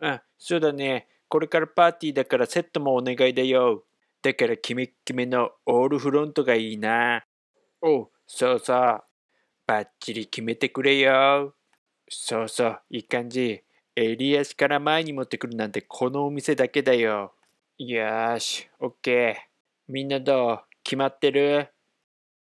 うん、そうだね。これからパーティーだからセットもお願いだよ。だからキめきめのオールフロントがいいな。おう、そうそう。バッチリ決めてくれよ。そうそう、いい感じ。襟足から前に持ってくるなんてこのお店だけだよ。よし、オッケー。みんなどう決まってる